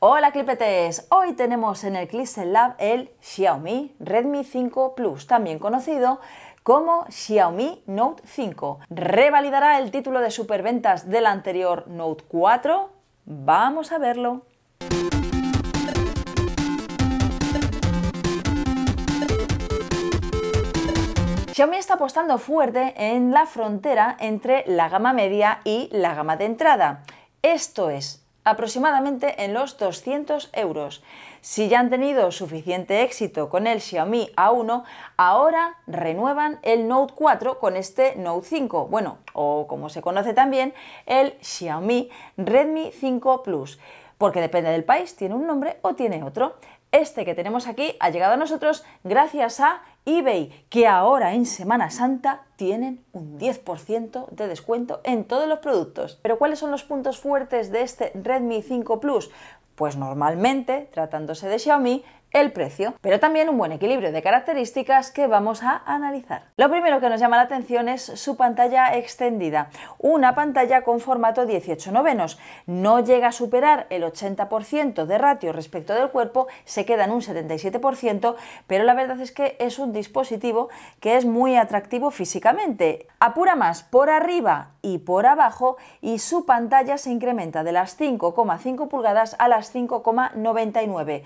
Hola clipetes, hoy tenemos en el Clipset Lab el Xiaomi Redmi 5 Plus, también conocido como Xiaomi Note 5. ¿Revalidará el título de superventas del anterior Note 4? Vamos a verlo. Xiaomi está apostando fuerte en la frontera entre la gama media y la gama de entrada. Esto es, aproximadamente en los 200 euros. Si ya han tenido suficiente éxito con el Xiaomi A1, ahora renuevan el Note 4 con este Note 5, bueno, o como se conoce también, el Xiaomi Redmi 5 Plus, porque depende del país, tiene un nombre o tiene otro. Este que tenemos aquí ha llegado a nosotros gracias a eBay, que ahora en Semana Santa tienen un 10% de descuento en todos los productos. Pero ¿cuáles son los puntos fuertes de este Redmi 5 Plus? Pues normalmente, tratándose de Xiaomi, el precio, pero también un buen equilibrio de características que vamos a analizar. Lo primero que nos llama la atención es su pantalla extendida, una pantalla con formato 18 novenos. No llega a superar el 80% de ratio respecto del cuerpo, se queda en un 77%, pero la verdad es que es un dispositivo que es muy atractivo físicamente. Apura más por arriba y por abajo y su pantalla se incrementa de las 5,5 pulgadas a las 5,99.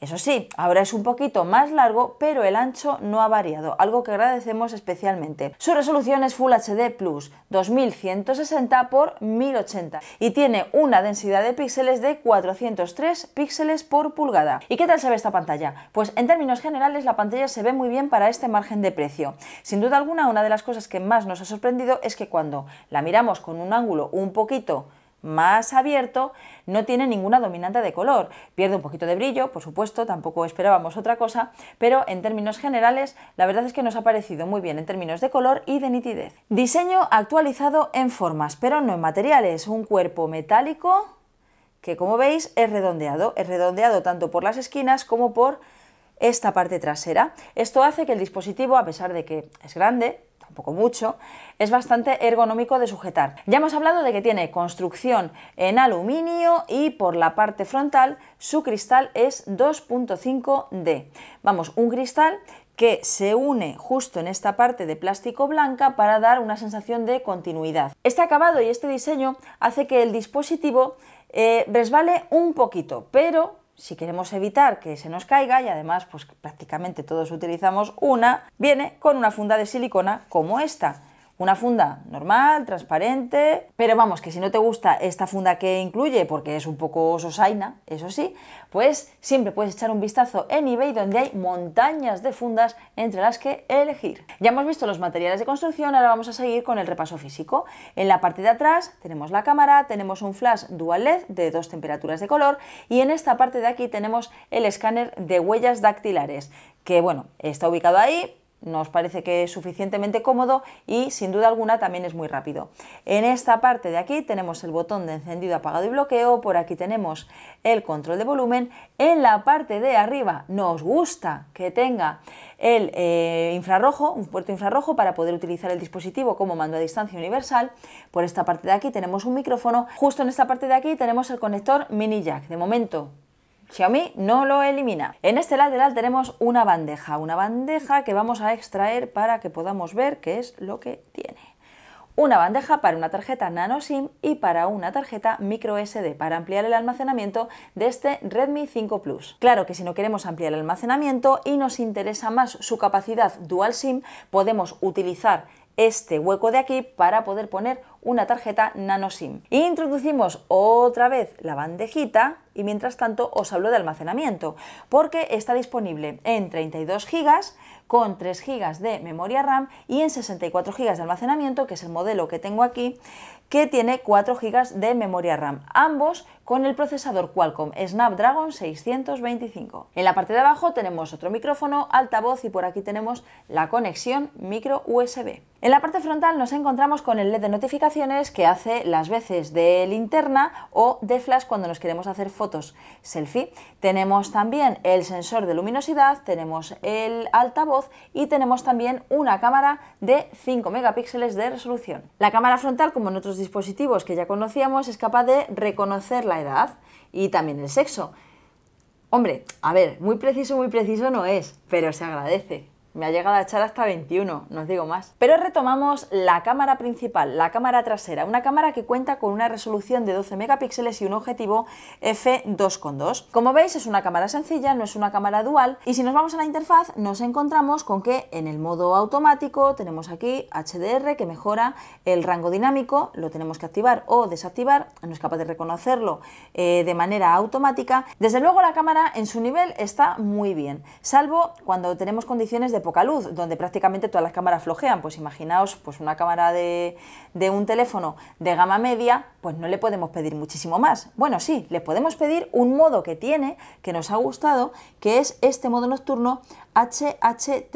Eso sí, Ahora es un poquito más largo, pero el ancho no ha variado, algo que agradecemos especialmente. Su resolución es Full HD Plus 2160 x 1080 y tiene una densidad de píxeles de 403 píxeles por pulgada. ¿Y qué tal se ve esta pantalla? Pues en términos generales la pantalla se ve muy bien para este margen de precio. Sin duda alguna, una de las cosas que más nos ha sorprendido es que cuando la miramos con un ángulo un poquito más abierto, no tiene ninguna dominante de color. Pierde un poquito de brillo, por supuesto, tampoco esperábamos otra cosa, pero en términos generales, la verdad es que nos ha parecido muy bien en términos de color y de nitidez. Diseño actualizado en formas, pero no en materiales. Un cuerpo metálico que, como veis, es redondeado. Es redondeado tanto por las esquinas como por esta parte trasera. Esto hace que el dispositivo, a pesar de que es grande, poco mucho, es bastante ergonómico de sujetar. Ya hemos hablado de que tiene construcción en aluminio y por la parte frontal su cristal es 2.5D. Vamos, un cristal que se une justo en esta parte de plástico blanca para dar una sensación de continuidad. Este acabado y este diseño hace que el dispositivo eh, resbale un poquito, pero si queremos evitar que se nos caiga, y además pues prácticamente todos utilizamos una, viene con una funda de silicona como esta. Una funda normal, transparente, pero vamos, que si no te gusta esta funda que incluye, porque es un poco sosaina, eso sí, pues siempre puedes echar un vistazo en eBay donde hay montañas de fundas entre las que elegir. Ya hemos visto los materiales de construcción, ahora vamos a seguir con el repaso físico. En la parte de atrás tenemos la cámara, tenemos un flash dual LED de dos temperaturas de color y en esta parte de aquí tenemos el escáner de huellas dactilares, que bueno, está ubicado ahí, nos parece que es suficientemente cómodo y sin duda alguna también es muy rápido. En esta parte de aquí tenemos el botón de encendido, apagado y bloqueo, por aquí tenemos el control de volumen, en la parte de arriba nos gusta que tenga el eh, infrarrojo, un puerto infrarrojo para poder utilizar el dispositivo como mando a distancia universal, por esta parte de aquí tenemos un micrófono, justo en esta parte de aquí tenemos el conector mini jack, de momento Xiaomi no lo elimina. En este lateral tenemos una bandeja, una bandeja que vamos a extraer para que podamos ver qué es lo que tiene. Una bandeja para una tarjeta nano SIM y para una tarjeta micro SD para ampliar el almacenamiento de este Redmi 5 Plus. Claro que si no queremos ampliar el almacenamiento y nos interesa más su capacidad dual SIM, podemos utilizar este hueco de aquí para poder poner una tarjeta nano SIM. E introducimos otra vez la bandejita y mientras tanto os hablo de almacenamiento, porque está disponible en 32 GB con 3 GB de memoria RAM y en 64 GB de almacenamiento, que es el modelo que tengo aquí, que tiene 4 GB de memoria RAM, ambos con el procesador Qualcomm Snapdragon 625. En la parte de abajo tenemos otro micrófono, altavoz y por aquí tenemos la conexión micro USB. En la parte frontal nos encontramos con el LED de notificación que hace las veces de linterna o de flash cuando nos queremos hacer fotos selfie. Tenemos también el sensor de luminosidad, tenemos el altavoz y tenemos también una cámara de 5 megapíxeles de resolución. La cámara frontal, como en otros dispositivos que ya conocíamos, es capaz de reconocer la edad y también el sexo. Hombre, a ver, muy preciso, muy preciso no es, pero se agradece. Me ha llegado a echar hasta 21, no os digo más. Pero retomamos la cámara principal, la cámara trasera, una cámara que cuenta con una resolución de 12 megapíxeles y un objetivo f2.2. Como veis es una cámara sencilla, no es una cámara dual y si nos vamos a la interfaz nos encontramos con que en el modo automático tenemos aquí HDR que mejora el rango dinámico, lo tenemos que activar o desactivar, no es capaz de reconocerlo eh, de manera automática. Desde luego la cámara en su nivel está muy bien, salvo cuando tenemos condiciones de poca luz, donde prácticamente todas las cámaras flojean. Pues imaginaos, pues una cámara de, de un teléfono de gama media, pues no le podemos pedir muchísimo más. Bueno, sí, le podemos pedir un modo que tiene, que nos ha gustado, que es este modo nocturno HHT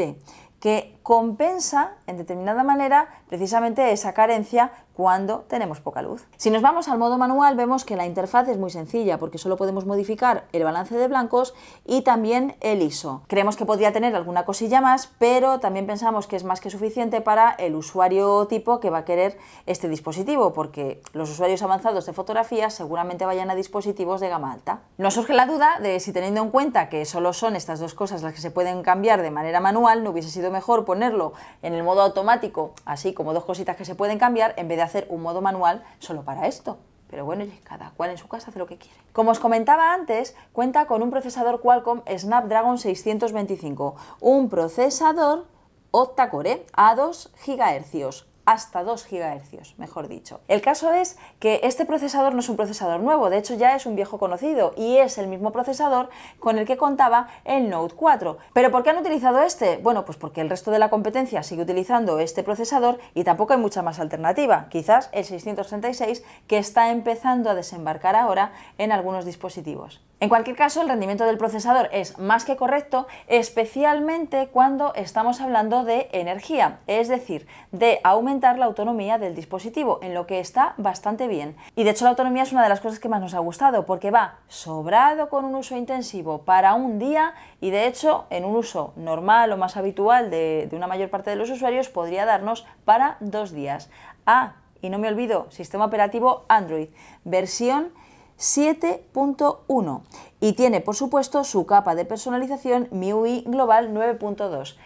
que compensa en determinada manera precisamente esa carencia cuando tenemos poca luz. Si nos vamos al modo manual vemos que la interfaz es muy sencilla porque solo podemos modificar el balance de blancos y también el ISO. Creemos que podría tener alguna cosilla más pero también pensamos que es más que suficiente para el usuario tipo que va a querer este dispositivo porque los usuarios avanzados de fotografía seguramente vayan a dispositivos de gama alta. No surge la duda de si teniendo en cuenta que solo son estas dos cosas las que se pueden cambiar de manera manual no hubiese sido mejor ponerlo en el modo automático, así como dos cositas que se pueden cambiar, en vez de hacer un modo manual solo para esto. Pero bueno, cada cual en su casa hace lo que quiere. Como os comentaba antes, cuenta con un procesador Qualcomm Snapdragon 625, un procesador octa-core a 2 GHz, hasta 2 GHz, mejor dicho. El caso es que este procesador no es un procesador nuevo, de hecho ya es un viejo conocido y es el mismo procesador con el que contaba el Note 4. ¿Pero por qué han utilizado este? Bueno, pues porque el resto de la competencia sigue utilizando este procesador y tampoco hay mucha más alternativa, quizás el 636 que está empezando a desembarcar ahora en algunos dispositivos. En cualquier caso, el rendimiento del procesador es más que correcto, especialmente cuando estamos hablando de energía, es decir, de aumentar la autonomía del dispositivo, en lo que está bastante bien. Y de hecho la autonomía es una de las cosas que más nos ha gustado, porque va sobrado con un uso intensivo para un día y de hecho en un uso normal o más habitual de, una mayor parte de los usuarios podría darnos para dos días. Ah, y no me olvido, sistema operativo Android, versión 7.1 y tiene por supuesto su capa de personalización MIUI Global 9.2.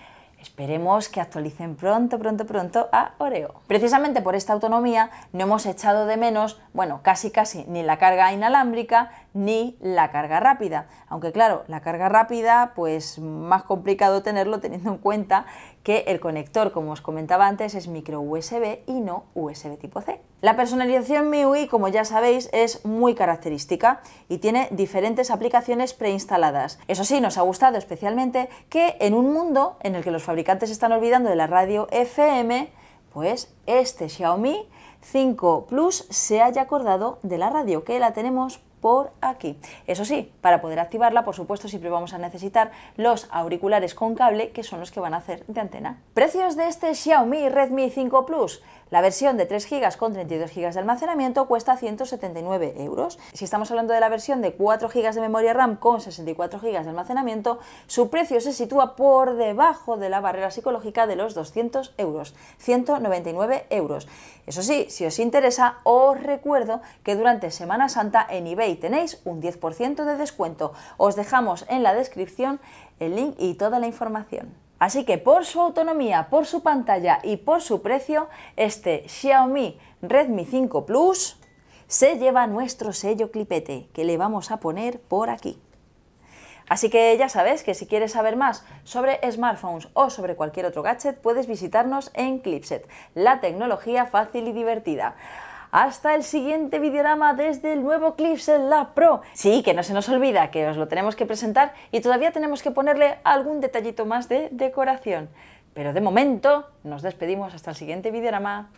Esperemos que actualicen pronto, pronto, pronto a Oreo. Precisamente por esta autonomía no hemos echado de menos, bueno, casi casi ni la carga inalámbrica ni la carga rápida. Aunque claro, la carga rápida pues más complicado tenerlo teniendo en cuenta que el conector, como os comentaba antes, es micro USB y no USB tipo C. La personalización MIUI, como ya sabéis, es muy característica y tiene diferentes aplicaciones preinstaladas. Eso sí, nos ha gustado especialmente que en un mundo en el que los fabricantes están olvidando de la radio FM, pues este Xiaomi 5 Plus se haya acordado de la radio, que la tenemos por aquí. Eso sí, para poder activarla, por supuesto, siempre vamos a necesitar los auriculares con cable, que son los que van a hacer de antena. Precios de este Xiaomi Redmi 5 Plus. La versión de 3 GB con 32 GB de almacenamiento cuesta 179 euros. Si estamos hablando de la versión de 4 GB de memoria RAM con 64 GB de almacenamiento, su precio se sitúa por debajo de la barrera psicológica de los 200 euros, 199 euros. Eso sí, si os interesa, os recuerdo que durante Semana Santa en eBay tenéis un 10% de descuento. Os dejamos en la descripción el link y toda la información. Así que por su autonomía, por su pantalla y por su precio, este Xiaomi Redmi 5 Plus se lleva nuestro sello clipete que le vamos a poner por aquí. Así que ya sabes que si quieres saber más sobre smartphones o sobre cualquier otro gadget, puedes visitarnos en Clipset, la tecnología fácil y divertida. Hasta el siguiente videorama desde el nuevo Clips en la Pro. Sí, que no se nos olvida que os lo tenemos que presentar y todavía tenemos que ponerle algún detallito más de decoración. Pero de momento nos despedimos hasta el siguiente videorama.